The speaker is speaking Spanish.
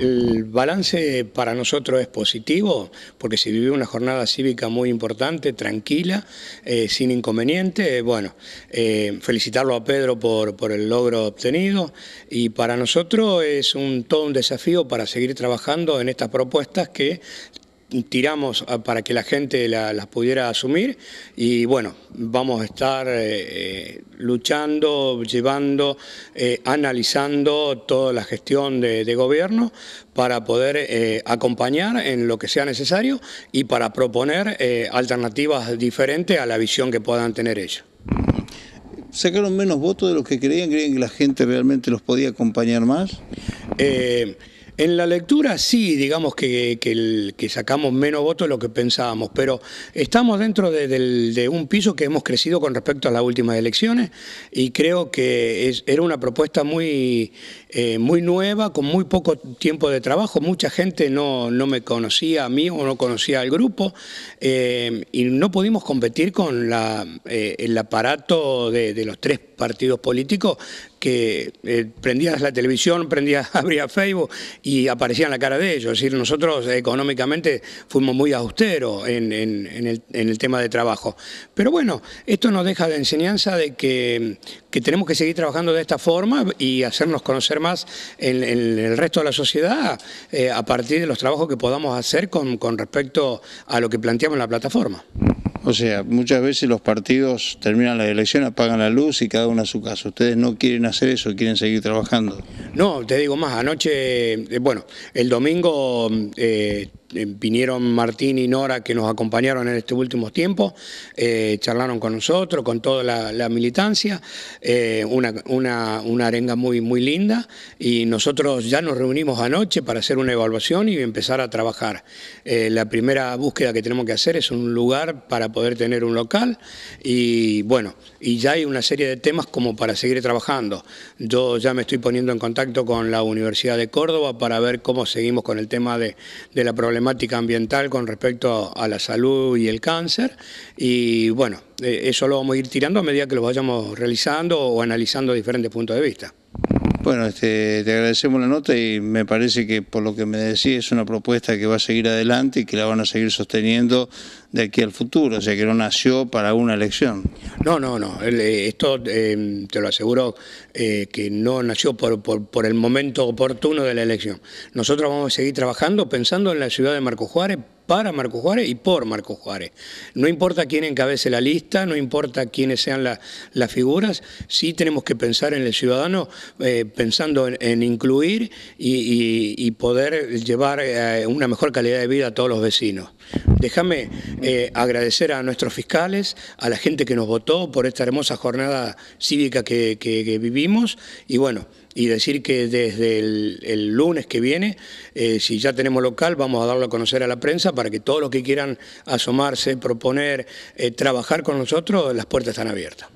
el balance para nosotros es positivo, porque se vivió una jornada cívica muy importante, tranquila, eh, sin inconveniente. Bueno, eh, felicitarlo a Pedro por, por, el logro obtenido y para nosotros es un, todo un desafío para seguir trabajando en estas propuestas que tiramos para que la gente las pudiera asumir y bueno, vamos a estar eh, eh, luchando, llevando, eh, analizando toda la gestión de, gobierno para poder acompañar en lo que sea necesario y para proponer alternativas diferentes a la visión que puedan tener ellos. ¿Sacaron menos votos de los que creían? ¿Creían que la gente realmente los podía acompañar más? En la lectura sí, digamos que, sacamos menos votos de lo que pensábamos, pero estamos dentro de, un piso que hemos crecido con respecto a las últimas elecciones y creo que era una propuesta eh, muy, nueva, con muy poco tiempo de trabajo. Mucha gente no, me conocía a mí o no conocía al grupo eh, y no pudimos competir con eh, el aparato de, los tres partidos políticos que prendías la televisión, prendías, abrías Facebook y aparecía en la cara de ellos. Es decir, nosotros económicamente fuimos muy austeros en, en, el, tema de trabajo. Pero bueno, esto nos deja de enseñanza de que, tenemos que seguir trabajando de esta forma y hacernos conocer más en, el resto de la sociedad eh, a partir de los trabajos que podamos hacer con, con respecto a lo que planteamos en la plataforma. O sea, muchas veces los partidos terminan las elecciones, apagan la luz y cada uno a su caso. Ustedes no quieren hacer eso, quieren seguir trabajando. No, te digo más, anoche, eh, bueno, el domingo... Eh, eh, vinieron Martín y Nora que nos acompañaron en este último tiempo, eh, charlaron con nosotros, con toda la, militancia, eh, una, arenga muy, muy linda y nosotros ya nos reunimos anoche para hacer una evaluación y empezar a trabajar. la primera búsqueda que tenemos que hacer es un lugar para poder tener un local y bueno, y ya hay una serie de temas como para seguir trabajando. Yo ya me estoy poniendo en contacto con la Universidad de Córdoba para ver cómo seguimos con el tema de, de la problemática problemática ambiental con respecto a la salud y el cáncer y bueno, eh, eso lo vamos a ir tirando a medida que lo vayamos realizando o analizando diferentes puntos de vista. Bueno, este, te agradecemos la nota y me parece que por lo que me decís es una propuesta que va a seguir adelante y que la van a seguir sosteniendo de aquí al futuro, o sea que no nació para una elección. No, no, no, eh, esto em, te lo aseguro eh, que no nació por el momento oportuno de la elección. Nosotros vamos a seguir trabajando pensando en la ciudad de Marco Juárez para Marco Juárez y por Marco Juárez. No importa quién encabece la lista, no importa quiénes sean las figuras, sí tenemos que pensar en el ciudadano, eh, pensando en, incluir y, poder llevar eh, una mejor calidad de vida a todos los vecinos. Déjame eh, agradecer a nuestros fiscales, a la gente que nos votó por esta hermosa jornada cívica que, que vivimos y bueno, y decir que desde el, lunes que viene, eh, si ya tenemos local, vamos a darlo a conocer a la prensa para que todos los que quieran asomarse, proponer, eh, trabajar con nosotros, las puertas están abiertas.